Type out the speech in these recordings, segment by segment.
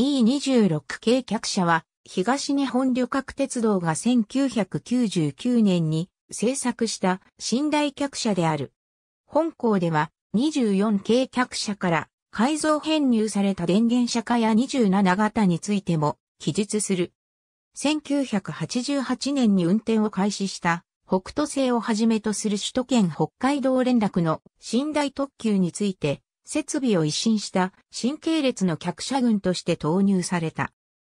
E26 系客車は東日本旅客鉄道が1999年に制作した寝台客車である。本校では24系客車から改造編入された電源車化や27型についても記述する。1988年に運転を開始した北斗星をはじめとする首都圏北海道連絡の寝台特急について設備を一新した新系列の客車群として投入された。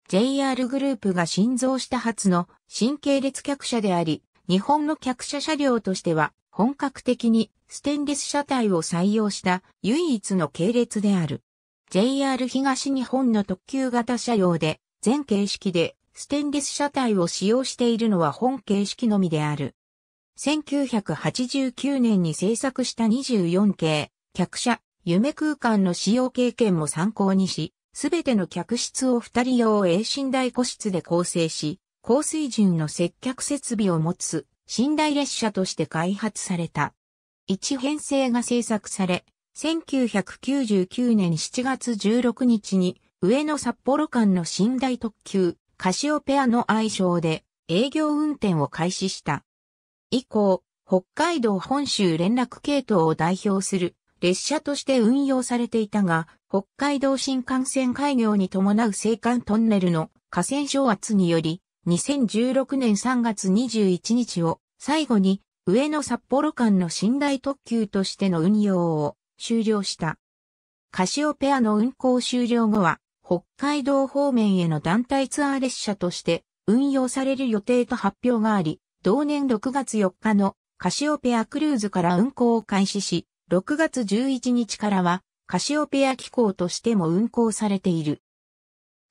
JR グループが新造した初の新系列客車であり、日本の客車車両としては本格的にステンレス車体を採用した唯一の系列である。JR 東日本の特急型車両で全形式でステンレス車体を使用しているのは本形式のみである。1989年に製作した24系客車夢空間の使用経験も参考にし、すべての客室を二人用英寝台個室で構成し、高水準の接客設備を持つ寝台列車として開発された。一編成が制作され、1999年7月16日に上野札幌間の寝台特急カシオペアの愛称で営業運転を開始した。以降、北海道本州連絡系統を代表する列車として運用されていたが、北海道新幹線開業に伴う青函トンネルの河川昇圧により、2016年3月21日を最後に上野札幌間の寝台特急としての運用を終了した。カシオペアの運行終了後は、北海道方面への団体ツアー列車として運用される予定と発表があり、同年6月4日のカシオペアクルーズから運行を開始し、6月11日からは、カシオペア機構としても運行されている。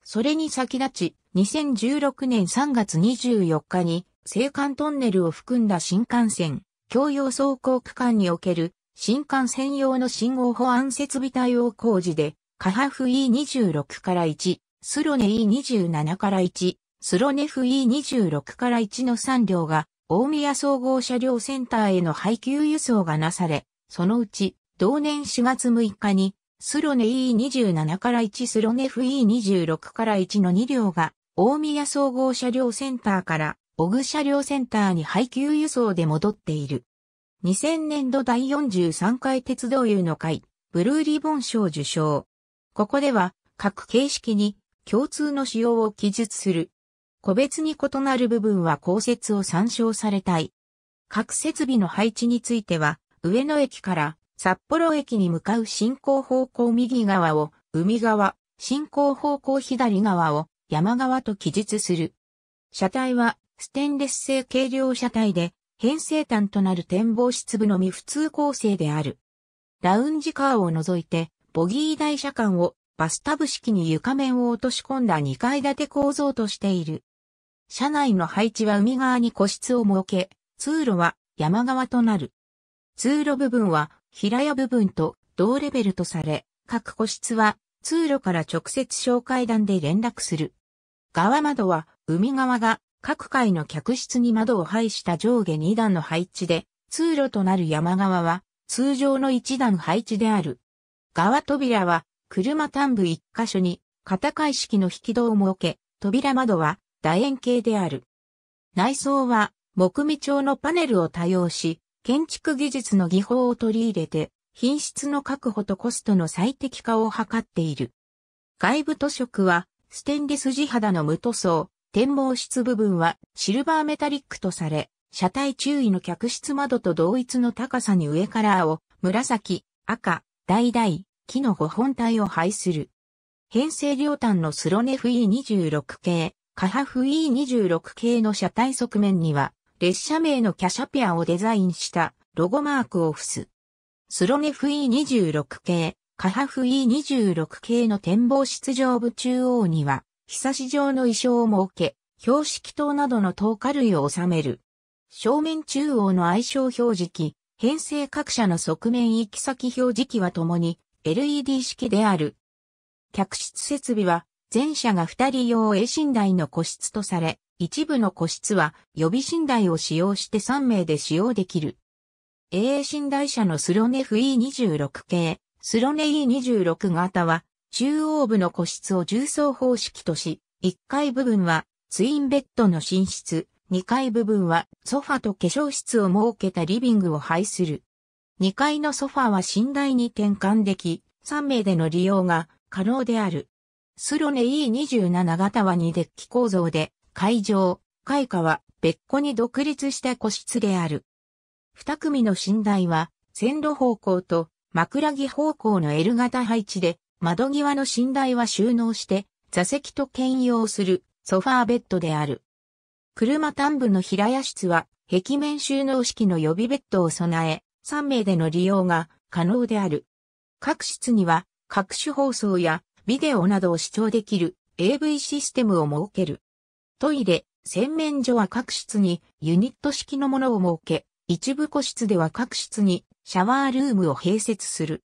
それに先立ち、2016年3月24日に、青函トンネルを含んだ新幹線、共用走行区間における、新幹線用の信号保安設備対応工事で、カハフ E26 から1、スロネ E27 から1、スロネフ E26 から1の3両が、大宮総合車両センターへの配給輸送がなされ、そのうち、同年4月6日に、スロネ E27 から1スロネ FE26 から1の2両が、大宮総合車両センターから、小具車両センターに配給輸送で戻っている。2000年度第43回鉄道友の会、ブルーリボン賞受賞。ここでは、各形式に共通の仕様を記述する。個別に異なる部分は公設を参照されたい。各設備の配置については、上野駅から札幌駅に向かう進行方向右側を海側、進行方向左側を山側と記述する。車体はステンレス製軽量車体で編成端となる展望室部のみ普通構成である。ラウンジカーを除いてボギー台車間をバスタブ式に床面を落とし込んだ2階建て構造としている。車内の配置は海側に個室を設け、通路は山側となる。通路部分は平屋部分と同レベルとされ、各個室は通路から直接小階段で連絡する。側窓は海側が各階の客室に窓を配した上下2段の配置で、通路となる山側は通常の1段配置である。側扉は車端部1箇所に片階式の引き戸を設け、扉窓は楕円形である。内装は木目調のパネルを多用し、建築技術の技法を取り入れて、品質の確保とコストの最適化を図っている。外部塗色は、ステンレス地肌の無塗装、展望室部分はシルバーメタリックとされ、車体注意の客室窓と同一の高さに上から青、紫、赤、橙、木の5本体を配する。編成両端のスロネフ E26 系、カハフ E26 系の車体側面には、列車名のキャシャピアをデザインしたロゴマークオフス。スロネフ E26 系、カハフ E26 系の展望室上部中央には、日差し状の衣装を設け、標識灯などの透過類を収める。正面中央の愛称表示器、編成各社の側面行き先表示器は共に LED 式である。客室設備は、前者が2人用衛寝台の個室とされ、一部の個室は予備寝台を使用して3名で使用できる。AA 寝台車のスロネ FE26 系、スロネ E26 型は、中央部の個室を重層方式とし、1階部分はツインベッドの寝室、2階部分はソファと化粧室を設けたリビングを配する。2階のソファは寝台に転換でき、3名での利用が可能である。スロネ E27 型は2デッキ構造で、会場、会下は別個に独立した個室である。二組の寝台は、線路方向と枕木方向の L 型配置で、窓際の寝台は収納して、座席と兼用するソファーベッドである。車端部の平屋室は、壁面収納式の予備ベッドを備え、3名での利用が可能である。各室には、各種放送やビデオなどを視聴できる AV システムを設ける。トイレ、洗面所は各室にユニット式のものを設け、一部個室では各室にシャワールームを併設する。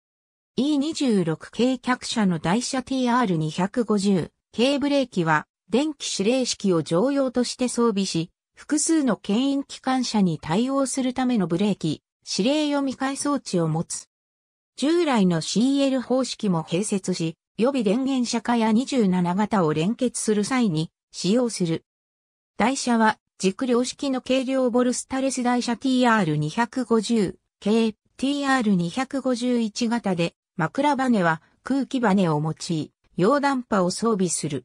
E26 系客車の台車 TR250 系ブレーキは電気指令式を常用として装備し、複数の牽引機関車に対応するためのブレーキ、指令読み替え装置を持つ。従来の CL 方式も併設し、予備電源車化や27型を連結する際に使用する。台車は軸量式の軽量ボルスタレス台車 TR250 系 TR251 型で枕バネは空気バネを用い、溶断波を装備する。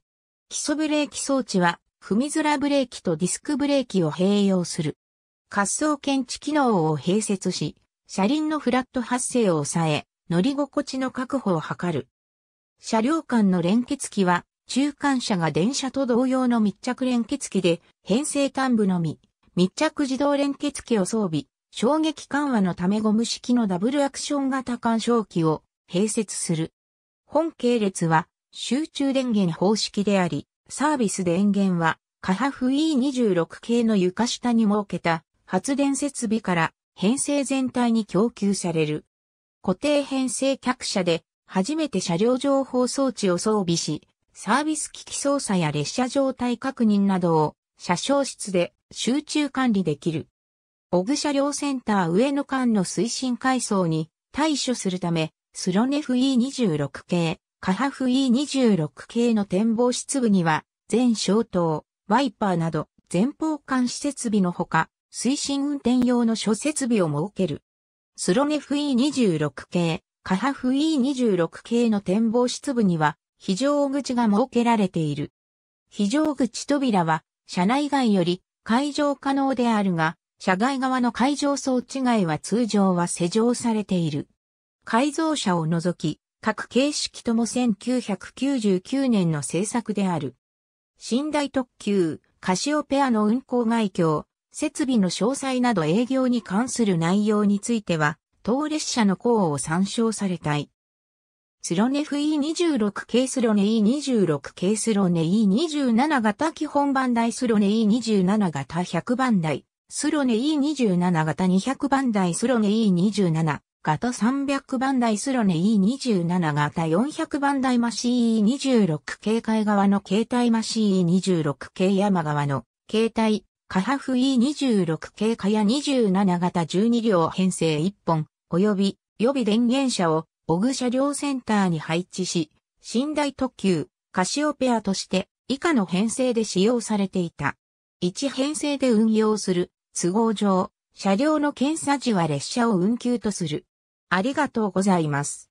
基礎ブレーキ装置は踏み面らブレーキとディスクブレーキを併用する。滑走検知機能を併設し、車輪のフラット発生を抑え、乗り心地の確保を図る。車両間の連結器は中間車が電車と同様の密着連結機で、編成端部のみ、密着自動連結機を装備、衝撃緩和のためゴム式のダブルアクション型干渉機を併設する。本系列は集中電源方式であり、サービス電源はカハフ E26 系の床下に設けた発電設備から編成全体に供給される。固定編成客車で初めて車両情報装置を装備し、サービス機器操作や列車状態確認などを車掌室で集中管理できる。オグ車両センター上の間の推進階層に対処するため、スロネフ E26 系、カハフ E26 系の展望室部には、全消灯、ワイパーなど、前方監視設備のほか、推進運転用の諸設備を設ける。スロネフ E26 系、カハフ E26 系の展望室部には、非常口が設けられている。非常口扉は、車内外より解錠可能であるが、車外側の解錠装置外は通常は施錠されている。改造車を除き、各形式とも1999年の制作である。寝台特急、カシオペアの運行外況、設備の詳細など営業に関する内容については、当列車の項を参照されたい。スロネフ e 2 6系スロネ E26 系スロネ E27 型基本番台スロネ E27 型100番台スロネ E27 型200番台スロネ E27 型300番台スロネ E27 型400番台マシ E26 系海側の携帯マシ E26 系山側の携帯カハフ E26 系カヤ27型12両編成1本及び予備電源車をオグ車両センターに配置し、寝台特急、カシオペアとして以下の編成で使用されていた。1編成で運用する都合上、車両の検査時は列車を運休とする。ありがとうございます。